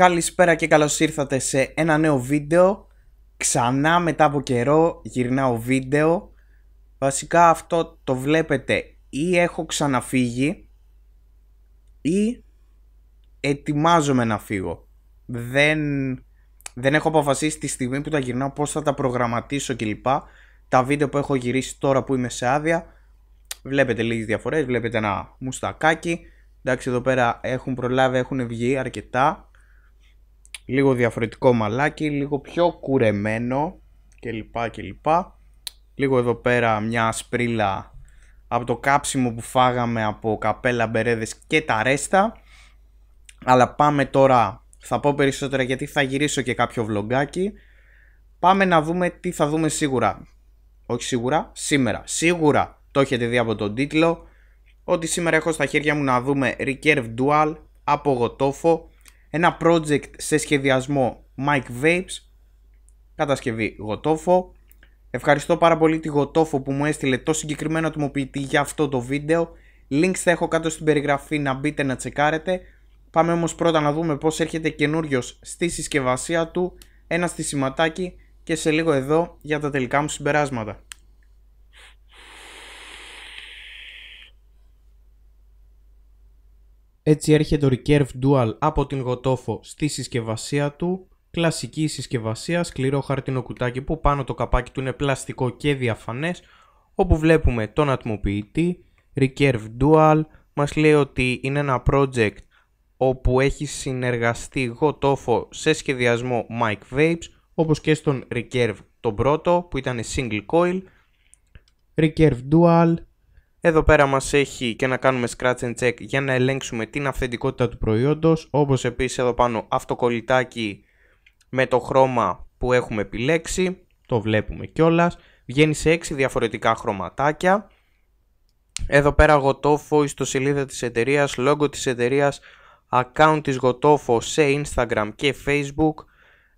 Καλησπέρα και καλώς ήρθατε σε ένα νέο βίντεο Ξανά μετά από καιρό γυρνάω βίντεο Βασικά αυτό το βλέπετε ή έχω ξαναφύγει Ή ετοιμάζομαι να φύγω Δεν, δεν έχω αποφασίσει τη στιγμή που τα γυρνάω πως θα τα προγραμματίσω κλπ Τα βίντεο που έχω γυρίσει τώρα που είμαι σε άδεια Βλέπετε λίγες διαφορές, βλέπετε ένα μουστακάκι Εντάξει εδώ πέρα έχουν προλάβει, έχουν βγει αρκετά λίγο διαφορετικό μαλάκι, λίγο πιο κουρεμένο και κλπ. Λίγο εδώ πέρα μια σπρίλα από το κάψιμο που φάγαμε από καπέλα, μπερέδες και τα ρέστα. Αλλά πάμε τώρα, θα πω περισσότερα γιατί θα γυρίσω και κάποιο βλογκάκι. Πάμε να δούμε τι θα δούμε σίγουρα. Όχι σίγουρα, σήμερα. Σίγουρα το έχετε δει από τον τίτλο. Ότι σήμερα έχω στα χέρια μου να δούμε Recurve Dual από Γοτόφο ένα project σε σχεδιασμό Mike Vapes, κατασκευή Γοτόφο. Ευχαριστώ πάρα πολύ τη Γοτόφο που μου έστειλε το συγκεκριμένο ατομοποιητή για αυτό το βίντεο. Links θα έχω κάτω στην περιγραφή να μπείτε να τσεκάρετε. Πάμε όμως πρώτα να δούμε πώς έρχεται καινούριος στη συσκευασία του, ένα στη σηματάκι και σε λίγο εδώ για τα τελικά μου συμπεράσματα. Έτσι έρχεται το Recurve Dual από την Γοτόφο στη συσκευασία του. Κλασική συσκευασία, σκληρό χαρτινό κουτάκι που πάνω το καπάκι του είναι πλαστικό και διαφανές όπου βλέπουμε τον ατμοποιητή, Recurve Dual, μας λέει ότι είναι ένα project όπου έχει συνεργαστεί γοτόφο σε σχεδιασμό Mike Vapes όπως και στον Recurve τον πρώτο που ήταν single coil Recurve Dual εδώ πέρα μας έχει και να κάνουμε scratch and check για να ελέγξουμε την αυθεντικότητα του προϊόντος, όπως επίσης εδώ πάνω αυτοκολλητάκι με το χρώμα που έχουμε επιλέξει, το βλέπουμε κιόλας, βγαίνει σε 6 διαφορετικά χρωματάκια. Εδώ πέρα γοτόφο, ιστοσελίδα της εταιρείας, logo της εταιρείας, account της γοτόφο σε Instagram και Facebook.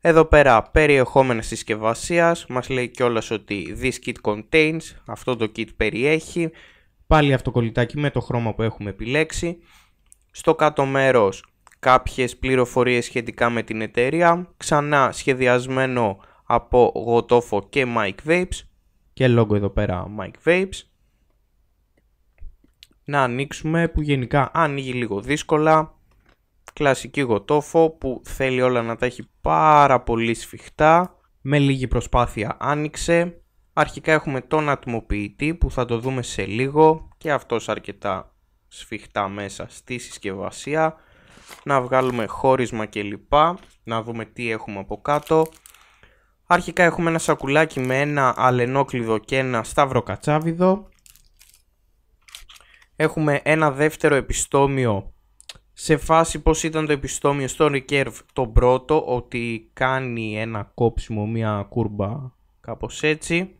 Εδώ πέρα περιεχόμενα συσκευασίας μας λέει κιόλας ότι this kit contains, αυτό το kit περιέχει, Πάλι αυτοκολλητάκι με το χρώμα που έχουμε επιλέξει. Στο κάτω μέρος κάποιες πληροφορίες σχετικά με την εταιρεία. Ξανά σχεδιασμένο από Γοτόφο και Mike Vapes. Και logo εδώ πέρα Mike Vapes. Να ανοίξουμε που γενικά ανοίγει λίγο δύσκολα. Κλασική Γοτόφο που θέλει όλα να τα έχει πάρα πολύ σφιχτά. Με λίγη προσπάθεια άνοιξε. Αρχικά έχουμε τον ατμοποιητή που θα το δούμε σε λίγο και αυτός αρκετά σφιχτά μέσα στη συσκευασία. Να βγάλουμε χώρισμα κλπ. Να δούμε τι έχουμε από κάτω. Αρχικά έχουμε ένα σακουλάκι με ένα αλενόκλειδο και ένα σταυροκατσάβιδο. Έχουμε ένα δεύτερο επιστόμιο σε φάση πως ήταν το επιστόμιο στο Recurve το πρώτο ότι κάνει ένα κόψιμο, μια κούρμπα κάπως έτσι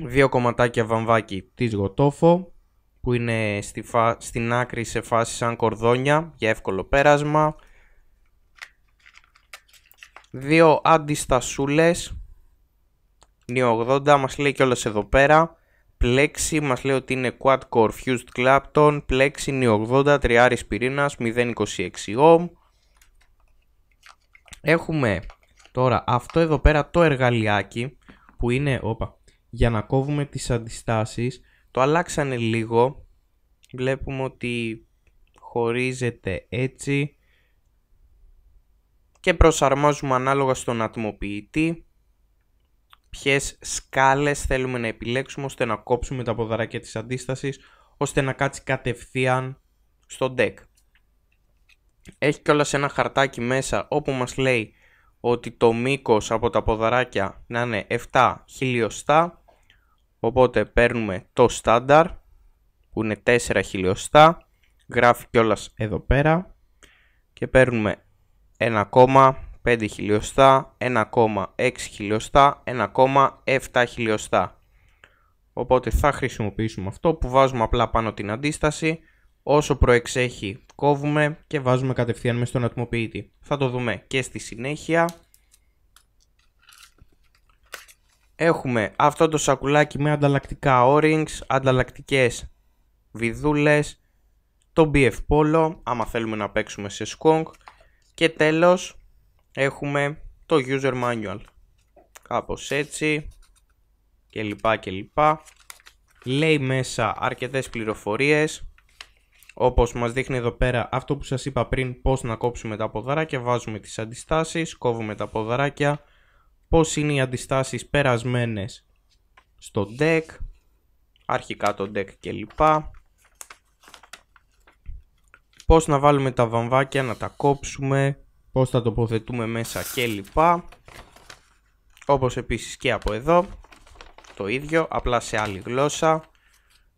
δύο κομματάκια βαμβάκι της Γοτόφο που είναι στη στην άκρη σε φάση σαν κορδόνια για εύκολο πέρασμα. Δύο αντιστασούλες. Νιο 80 μας λέει κιόλας εδώ πέρα. Πλέξι μας λέει ότι είναι quad core fused Clapton. Πλέξι Νιο 80 τριάρης πυρήνας 026 ohm. Έχουμε τώρα αυτό εδώ πέρα το εργαλιάκι που είναι... Όπα, για να κόβουμε τις αντιστάσεις. Το αλλάξανε λίγο. Βλέπουμε ότι χωρίζεται έτσι και προσαρμόζουμε ανάλογα στον ατμοποιητή ποιες σκάλες θέλουμε να επιλέξουμε ώστε να κόψουμε τα ποδαράκια της αντίστασης ώστε να κάτσει κατευθείαν στο deck. Έχει κιόλας ένα χαρτάκι μέσα όπου μας λέει ότι το μήκος από τα ποδαράκια να είναι 7 χιλιοστά Οπότε παίρνουμε το στάνταρ που είναι 4 χιλιοστά. Γράφει κιόλας εδώ πέρα. Και παίρνουμε 1,5 χιλιοστά, 1,6 χιλιοστά, 1,7 χιλιοστά. Οπότε θα χρησιμοποιήσουμε αυτό που βάζουμε απλά πάνω την αντίσταση. Όσο προεξέχει κόβουμε και βάζουμε κατευθείαν μες στον ατμοποιητή. Θα το δούμε και στη συνέχεια. έχουμε αυτό το σακουλάκι με ανταλλακτικά O-rings, ανταλλακτικές βιδούλες, το BF Polo, άμα θέλουμε να παίξουμε σε Skunk και τέλος έχουμε το User Manual. Κάπως έτσι και λοιπά και λοιπά. Λέει μέσα αρκετές πληροφορίες όπως μας δείχνει εδώ πέρα αυτό που σας είπα πριν πως να κόψουμε τα ποδαράκια, βάζουμε τις αντιστάσεις, κόβουμε τα ποδαράκια πώς είναι οι αντιστάσεις περασμένες στο deck, αρχικά το deck κλπ. Πώς να βάλουμε τα βαμβάκια να τα κόψουμε, πώς θα τοποθετούμε μέσα κλπ. Όπως επίσης και από εδώ, το ίδιο, απλά σε άλλη γλώσσα.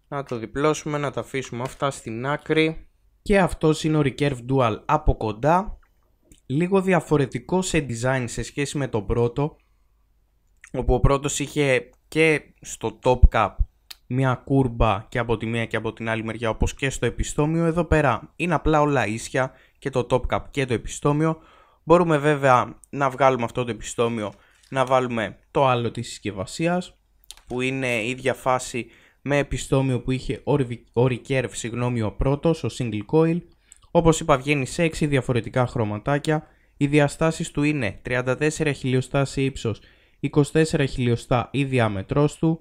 Να το διπλώσουμε, να τα αφήσουμε αυτά στην άκρη. Και αυτό είναι ο Recurve Dual από κοντά. Λίγο διαφορετικό σε design σε σχέση με τον πρώτο, όπου ο πρώτος είχε και στο Top cap μια κούρμπα και από τη μία και από την άλλη μεριά όπως και στο επιστόμιο εδώ πέρα είναι απλά όλα ίσια και το Top cap και το επιστόμιο μπορούμε βέβαια να βγάλουμε αυτό το επιστόμιο να βάλουμε το άλλο της συσκευασίας, που είναι ίδια φάση με επιστόμιο που είχε Orikerv συγγνώμη ο πρώτος, ο single coil όπως είπα βγαίνει σε 6 διαφορετικά χρωματάκια οι διαστάσεις του είναι 34 χιλιοστάσεις ύψος 24 χιλιοστά η διάμετρός του.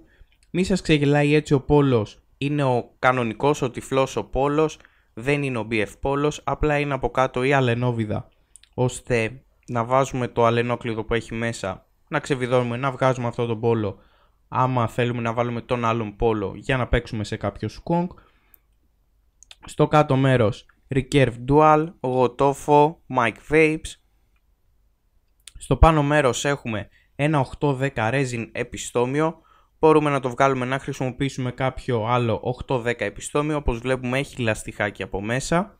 Μη σας ξεγελάει έτσι ο πόλος, είναι ο κανονικός, ο τυφλός ο πόλος, δεν είναι ο BF πόλος, απλά είναι από κάτω η αλενόβιδα, ώστε να βάζουμε το αλενόκλειδο που έχει μέσα, να ξεβιδώνουμε, να βγάζουμε αυτό τον πόλο, άμα θέλουμε να βάλουμε τον άλλον πόλο για να παίξουμε σε κάποιο σκόγκ. Στο κάτω μέρος Recurve Dual, Gotofo, Mike Vapes. Στο πάνω μέρος έχουμε ένα 810 resin επιστόμιο. Μπορούμε να το βγάλουμε να χρησιμοποιήσουμε κάποιο άλλο 810 επιστόμιο. Όπως βλέπουμε έχει λαστιχάκι από μέσα.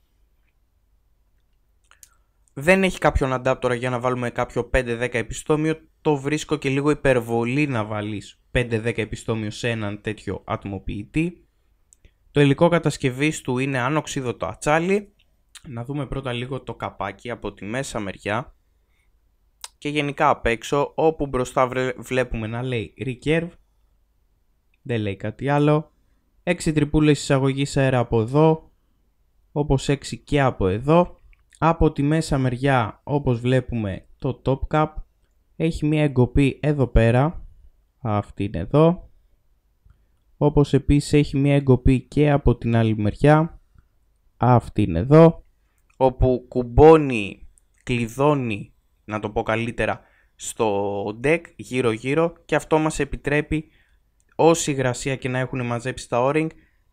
Δεν έχει κάποιον αντάπτορα για να βάλουμε κάποιο 5-10 επιστόμιο. Το βρίσκω και λίγο υπερβολή να βάλεις 5-10 επιστόμιο σε έναν τέτοιο ατμοποιητή. Το υλικό κατασκευής του είναι ανοξίδωτο ατσάλι. Να δούμε πρώτα λίγο το καπάκι από τη μέσα μεριά και γενικά απ' έξω όπου μπροστά βλέπουμε να λέει recurve δεν λέει κάτι άλλο 6 τριπούλες εισαγωγής αέρα από εδώ όπως 6 και από εδώ από τη μέσα μεριά όπως βλέπουμε το top cap έχει μια εγκοπή εδώ πέρα αυτή είναι εδώ όπως επίσης έχει μια εγκοπή και από την άλλη μεριά αυτή είναι εδώ όπου κουμπώνει, κλειδώνει να το πω καλύτερα, στο deck γύρω γύρω και αυτό μας επιτρέπει όση υγρασία και να έχουν μαζέψει τα O-ring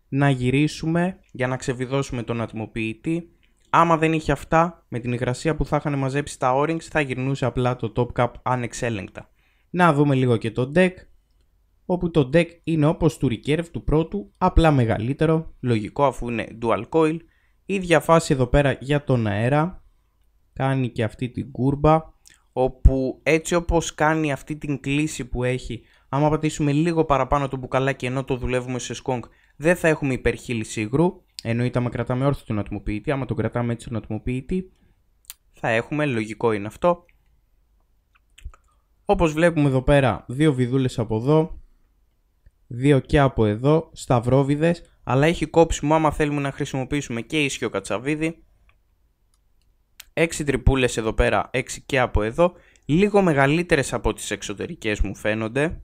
να γυρίσουμε για να ξεβιδώσουμε τον ατμοποιητή. Άμα δεν είχε αυτά, με την υγρασία που θα είχαν μαζέψει τα o θα γυρνούσε απλά το top cap ανεξέλεγκτα. Να δούμε λίγο και το deck, όπου το deck είναι όπως του recurve του πρώτου, απλά μεγαλύτερο, λογικό αφού είναι dual coil. Ίδια φάση εδώ πέρα για τον αέρα, κάνει και αυτή την κούρμπα όπου έτσι όπως κάνει αυτή την κλίση που έχει άμα πατήσουμε λίγο παραπάνω το μπουκαλάκι ενώ το δουλεύουμε σε σκόγκ δεν θα έχουμε υπερχείληση υγρού εννοείται άμα κρατάμε όρθιο τον ατμοποιητή άμα τον κρατάμε έτσι τον ατμοποιητή θα έχουμε, λογικό είναι αυτό όπως βλέπουμε εδώ πέρα δύο βιδούλες από εδώ δύο και από εδώ σταυρόβιδες αλλά έχει κόψιμο άμα θέλουμε να χρησιμοποιήσουμε και ίσιο κατσαβίδι 6 τριπούλες εδώ πέρα, 6 και από εδώ, λίγο μεγαλύτερες από τις εξωτερικές μου φαίνονται.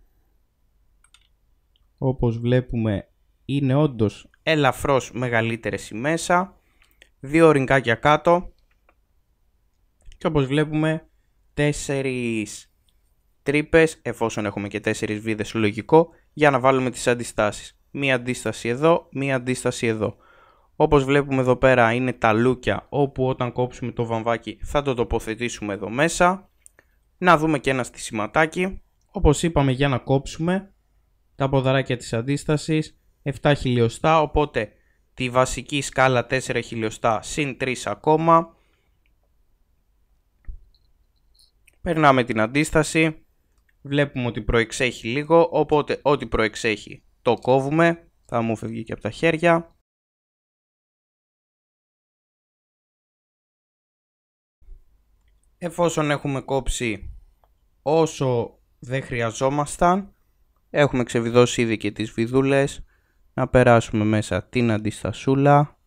Όπως βλέπουμε είναι όντως ελαφρώς μεγαλύτερες οι μέσα, δύο ρινκάκια κάτω και όπως βλέπουμε τέσσερις τρύπες, εφόσον έχουμε και τέσσερις βίδες λογικό, για να βάλουμε τις αντιστάσεις. Μία αντίσταση εδώ, μία αντίσταση εδώ. Όπως βλέπουμε εδώ πέρα είναι τα λούκια όπου όταν κόψουμε το βαμβάκι θα το τοποθετήσουμε εδώ μέσα. Να δούμε και ένα στισιματάκι. Όπως είπαμε για να κόψουμε τα ποδαράκια της αντίστασης 7 χιλιοστά οπότε τη βασική σκάλα 4 χιλιοστά συν 3 ακόμα. Περνάμε την αντίσταση. Βλέπουμε ότι προεξέχει λίγο οπότε ό,τι προεξέχει το κόβουμε. Θα μου φεύγει και από τα χέρια. εφόσον έχουμε κόψει όσο δεν χρειαζόμασταν έχουμε ξεβιδώσει ήδη και τις βιδούλες να περάσουμε μέσα την αντιστασούλα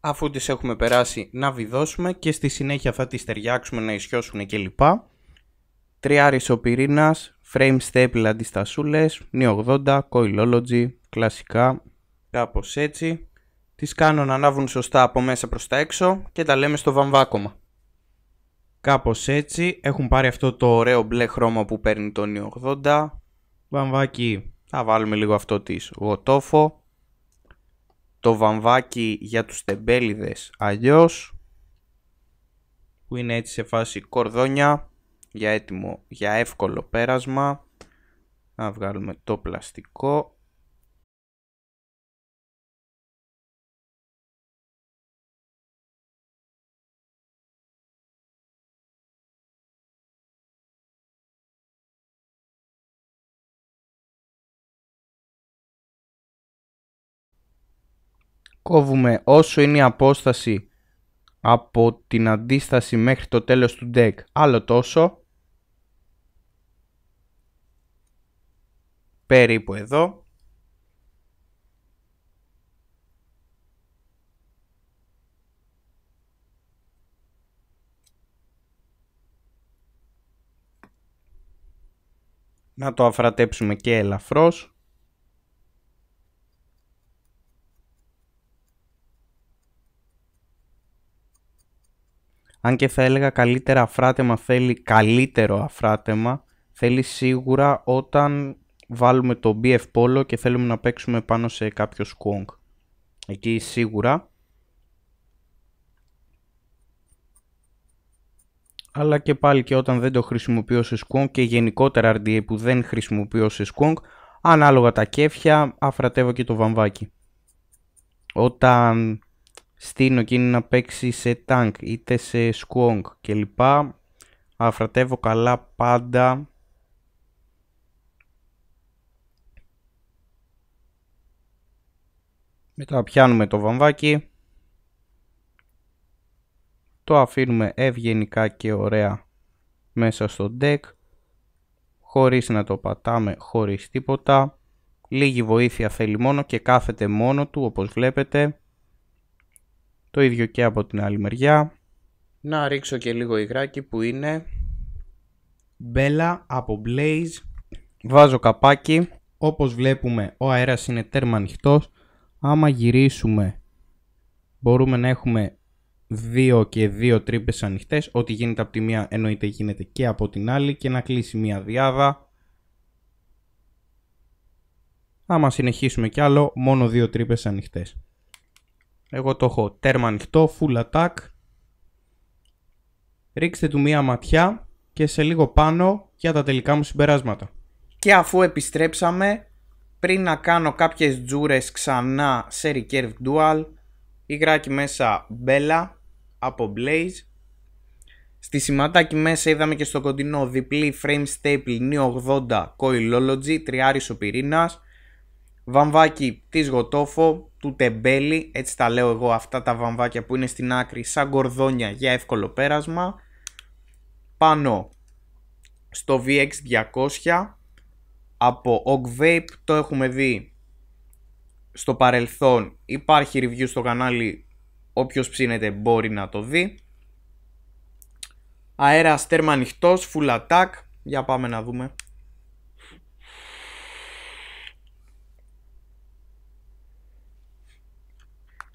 αφού τις έχουμε περάσει να βιδώσουμε και στη συνέχεια θα τις ταιριάξουμε να ισιώσουν κλπ. λοιπά. ο πυρήνας, frame staple αντιστασούλες, στα 80, Coilology, κλασικά, κάπως έτσι. Τις κάνω να ανάβουν σωστά από μέσα προς τα έξω και τα λέμε στο βαμβάκωμα. Κάπως έτσι, έχουν πάρει αυτό το ωραίο μπλε χρώμα που παίρνει το νι 80. Βαμβάκι, θα βάλουμε λίγο αυτό της γοτόφο. Το βαμβάκι για τους τεμπέλιδες αλλιώς. Που είναι έτσι σε φάση κορδόνια για έτοιμο για εύκολο πέρασμα να βγάλουμε το πλαστικό Κόβουμε όσο είναι η απόσταση από την αντίσταση μέχρι το τέλος του deck άλλο τόσο περίπου εδώ. Να το αφρατέψουμε και ελαφρώς. Αν και θα έλεγα καλύτερα αφράτεμα θέλει καλύτερο αφράτεμα, θέλει σίγουρα όταν βάλουμε το BF Polo και θέλουμε να παίξουμε πάνω σε κάποιο σκουόγκ. Εκεί σίγουρα. Αλλά και πάλι και όταν δεν το χρησιμοποιώ σε σκουόγκ και γενικότερα RDA που δεν χρησιμοποιώ σε σκουόγκ, ανάλογα τα κέφια αφρατεύω και το βαμβάκι. Όταν στείνω εκείνη να παίξει σε τάγκ είτε σε σκουόγκ κλπ. Αφρατεύω καλά πάντα Μετά πιάνουμε το βαμβάκι. Το αφήνουμε ευγενικά και ωραία μέσα στο deck. Χωρίς να το πατάμε, χωρίς τίποτα. Λίγη βοήθεια θέλει μόνο και κάθεται μόνο του όπως βλέπετε. Το ίδιο και από την άλλη μεριά. Να ρίξω και λίγο υγράκι που είναι μπέλα από Blaze. Βάζω καπάκι. Όπως βλέπουμε ο αέρας είναι τέρμα ανοιχτός άμα γυρίσουμε μπορούμε να έχουμε δύο και δύο τρύπες ανοιχτές, ό,τι γίνεται από τη μία εννοείται γίνεται και από την άλλη και να κλείσει μία διάδα. Άμα συνεχίσουμε κι άλλο, μόνο δύο τρύπες ανοιχτές. Εγώ το έχω τέρμα ανοιχτό, full attack. Ρίξτε του μία ματιά και σε λίγο πάνω για τα τελικά μου συμπεράσματα. Και αφού επιστρέψαμε πριν να κάνω κάποιες τζούρες ξανά σε Recurve Dual υγράκι μέσα Bella από Blaze στη σηματάκι μέσα είδαμε και στο κοντινό διπλή frame staple Neo80 Coilology τριάρης ο πυρήνας βαμβάκι της Γοτόφο του τεμπέλη, έτσι τα λέω εγώ αυτά τα βαμβάκια που είναι στην άκρη σαν κορδόνια για εύκολο πέρασμα πάνω στο VX200 από Og το έχουμε δει στο παρελθόν. Υπάρχει review στο κανάλι, όποιος ψήνεται μπορεί να το δει. Αέρα τέρμα ανοιχτός, full attack. Για πάμε να δούμε.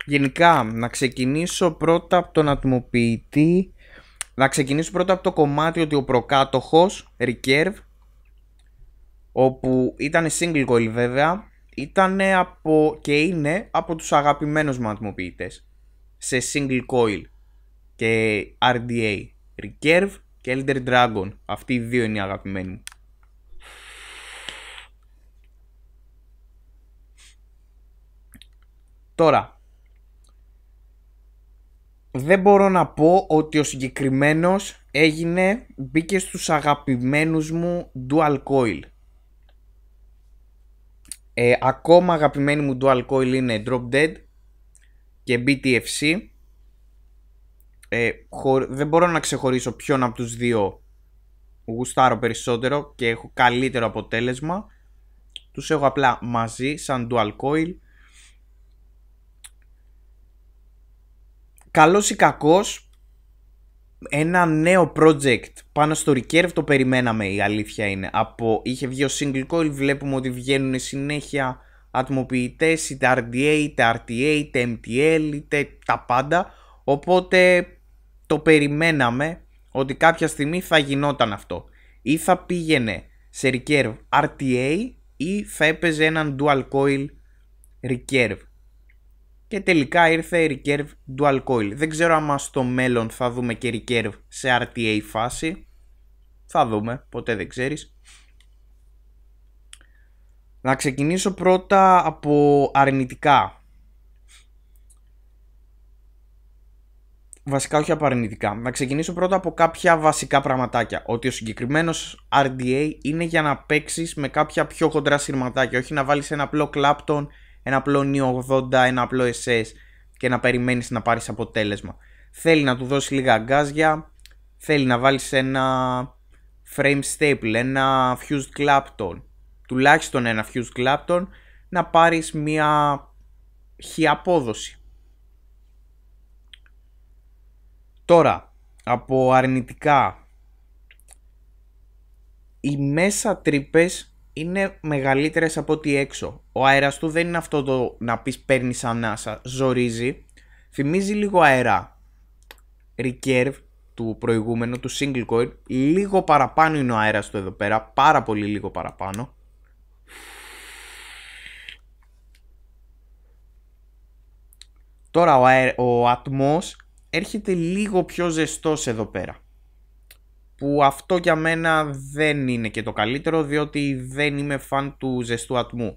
Γενικά, να ξεκινήσω πρώτα από τον ατμοποιητή. Να ξεκινήσω πρώτα από το κομμάτι ότι ο προκάτοχος, Recurve, όπου ήταν single goal βέβαια, ήταν από, και είναι από τους αγαπημένους μου ατμοποιητές σε single coil και RDA, Recurve και Elder Dragon. Αυτοί οι δύο είναι οι αγαπημένοι Τώρα, δεν μπορώ να πω ότι ο συγκεκριμένος έγινε, μπήκε στους αγαπημένους μου dual coil ε, ακόμα αγαπημένη μου dual coil είναι Drop Dead και BTFC. Ε, δεν μπορώ να ξεχωρίσω ποιον από τους δύο γουστάρω περισσότερο και έχω καλύτερο αποτέλεσμα. Τους έχω απλά μαζί σαν dual coil. Καλός ή κακός ένα νέο project πάνω στο Recurve το περιμέναμε η αλήθεια είναι. Από, είχε βγει ο single coil, βλέπουμε ότι βγαίνουν συνέχεια ατμοποιητές, είτε RDA, είτε RTA, είτε MTL, είτε τα πάντα. Οπότε το περιμέναμε ότι κάποια στιγμή θα γινόταν αυτό. Ή θα πήγαινε σε Recurve RTA ή θα έπαιζε έναν dual coil Recurve και τελικά ήρθε Recurve Dual Coil. Δεν ξέρω αν στο μέλλον θα δούμε και Recurve σε RTA φάση. Θα δούμε, ποτέ δεν ξέρεις. Να ξεκινήσω πρώτα από αρνητικά. Βασικά όχι από αρνητικά. Να ξεκινήσω πρώτα από κάποια βασικά πραγματάκια. Ότι ο συγκεκριμένος RDA είναι για να παίξεις με κάποια πιο χοντρά σειρματάκια. Όχι να βάλεις ένα απλό κλάπτον ένα απλό Neo 80, ένα απλό SS και να περιμένεις να πάρεις αποτέλεσμα. Θέλει να του δώσει λίγα αγκάζια, θέλει να βάλεις ένα frame staple, ένα fused clapton, τουλάχιστον ένα fused clapton, να πάρεις μια χιαπόδοση. Τώρα, από αρνητικά, οι μέσα τρύπες είναι μεγαλύτερες από ό,τι έξω. Ο αέρας του δεν είναι αυτό το να πεις παίρνεις ανάσα, ζορίζει. Θυμίζει λίγο αερά. Recurve του προηγούμενου, του single coil, λίγο παραπάνω είναι ο αέρας του εδώ πέρα, πάρα πολύ λίγο παραπάνω. Τώρα ο, αε... ο ατμός έρχεται λίγο πιο ζεστός εδώ πέρα που αυτό για μένα δεν είναι και το καλύτερο διότι δεν είμαι φαν του ζεστού ατμού.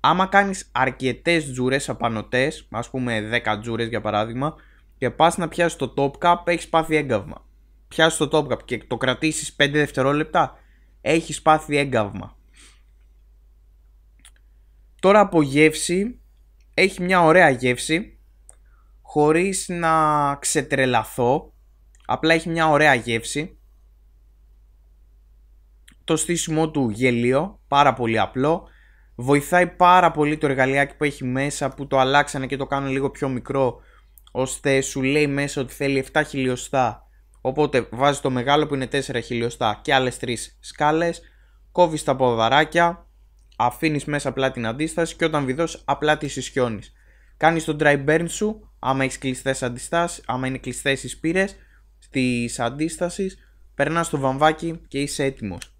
Άμα κάνεις αρκετές τζουρές απανοτές ας πούμε 10 τζουρές για παράδειγμα, και πας να πιάσεις το top cup, έχεις πάθει έγκαυμα. Πιάσεις το top cup και το κρατήσεις 5 δευτερόλεπτα, έχεις πάθει έγκαυμα. Τώρα από γεύση, έχει μια ωραία γεύση, χωρίς να ξετρελαθώ, απλά έχει μια ωραία γεύση το στήσιμό του γελίο, πάρα πολύ απλό. Βοηθάει πάρα πολύ το εργαλειάκι που έχει μέσα που το αλλάξανε και το κάνουν λίγο πιο μικρό ώστε σου λέει μέσα ότι θέλει 7 χιλιοστά οπότε βάζει το μεγάλο που είναι 4 χιλιοστά και άλλες 3 σκάλες κόβεις τα ποδαράκια αφήνεις μέσα απλά την αντίστασης και όταν βιδώσεις απλά τη συσχιώνεις κάνεις τον dry burn σου άμα έχεις κλειστές αντιστάσεις άμα είναι κλειστές οι σπήρες της αντίστασης περνάς το βαμβάκι και είσαι έτοιμος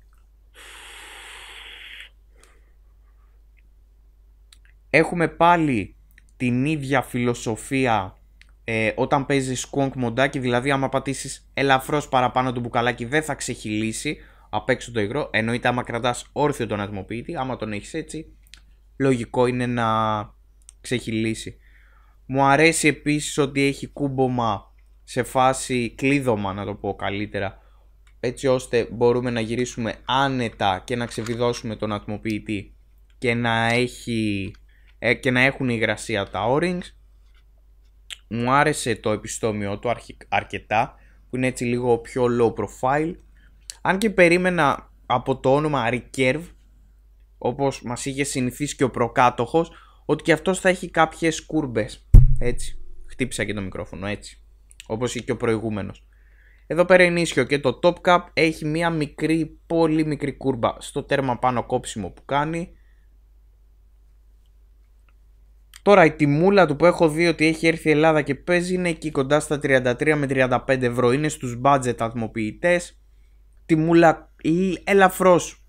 Έχουμε πάλι την ίδια φιλοσοφία ε, όταν παίζεις σκουόγκ μοντάκι, δηλαδή άμα πατήσεις ελαφρώς παραπάνω το μπουκαλάκι δεν θα ξεχυλήσει απ' έξω το υγρό, εννοείται άμα κρατάς όρθιο τον ατμοποιητή, άμα τον έχεις έτσι, λογικό είναι να ξεχυλήσει. Μου αρέσει επίσης ότι έχει κούμπομα σε φάση κλείδωμα να το πω καλύτερα, έτσι ώστε μπορούμε να γυρίσουμε άνετα και να ξεβιδώσουμε τον ατμοποιητή και να έχει ε, και να έχουν υγρασία τα O-rings. Μου άρεσε το επιστόμιο του αρκετά που είναι έτσι λίγο πιο low profile. Αν και περίμενα από το όνομα Recurve όπως μας είχε συνηθίσει και ο προκάτοχος ότι και αυτός θα έχει κάποιες κούρμπες. Έτσι. Χτύπησα και το μικρόφωνο έτσι. Όπως και ο προηγούμενος. Εδώ πέρα είναι ίσιο και το Top Cap έχει μία μικρή, πολύ μικρή κούρμπα στο τέρμα πάνω κόψιμο που κάνει. Τώρα η τιμούλα του που έχω δει ότι έχει έρθει η Ελλάδα και παίζει είναι εκεί κοντά στα 33 με 35 ευρώ. Είναι στους budget αθμοποιητές. Τιμούλα ελαφρώς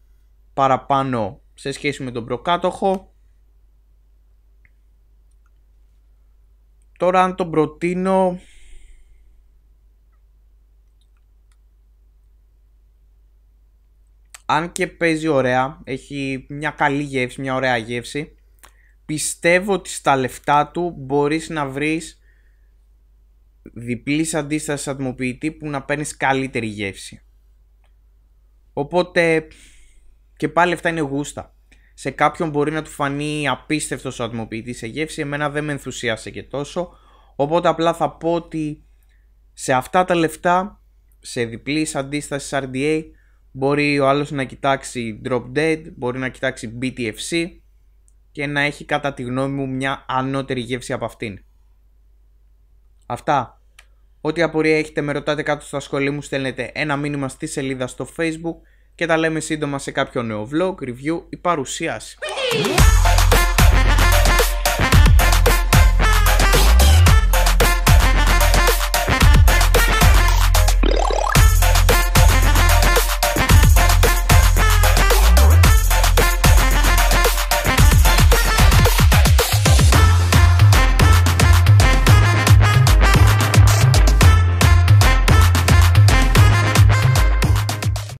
παραπάνω σε σχέση με τον προκάτοχο. Τώρα αν τον προτείνω... Αν και παίζει ωραία, έχει μια καλή γεύση, μια ωραία γεύση πιστεύω ότι στα λεφτά του μπορείς να βρεις διπλής αντίστασης ατμοποιητή που να παίρνεις καλύτερη γεύση. Οπότε και πάλι αυτά είναι γούστα. Σε κάποιον μπορεί να του φανεί απίστευτος ο ατμοποιητής σε γεύση, εμένα δεν με ενθουσίασε και τόσο. Οπότε απλά θα πω ότι σε αυτά τα λεφτά, σε διπλής αντίστασης RDA, μπορεί ο άλλος να κοιτάξει Drop Dead, μπορεί να κοιτάξει BTFC, και να έχει κατά τη γνώμη μου μια ανώτερη γεύση από αυτήν. Αυτά. Ό,τι απορία έχετε με ρωτάτε κάτω στα σχολή μου στέλνετε ένα μήνυμα στη σελίδα στο facebook και τα λέμε σύντομα σε κάποιο νέο vlog, review ή παρουσίαση.